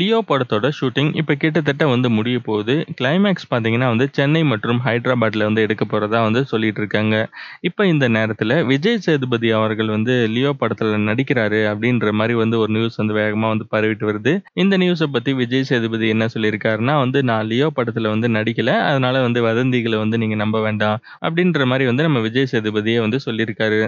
Leo படத்தோட shooting இப்போ கிட்டத்தட்ட வந்து முடிய போகுது கிளைமேக்ஸ் பார்த்தீங்கன்னா வந்து சென்னை மற்றும் ஹைதராபாத்தில் வந்து எடுக்க போகிறதா வந்து சொல்லிட்டு இருக்காங்க இப்போ இந்த நேரத்தில் விஜய் சேதுபதி அவர்கள் வந்து லியோ படத்தில் நடிக்கிறாரு அப்படின்ற மாதிரி வந்து ஒரு நியூஸ் வந்து வேகமாக வந்து பரவிட்டு வருது இந்த நியூஸை பற்றி விஜய் சேதுபதி என்ன சொல்லியிருக்காருன்னா வந்து நான் லியோ படத்தில் வந்து நடிக்கலை அதனால வந்து வதந்திகளை வந்து நீங்கள் நம்ப வேண்டாம் அப்படின்ற மாதிரி வந்து நம்ம விஜய் சேதுபதியை வந்து சொல்லியிருக்காரு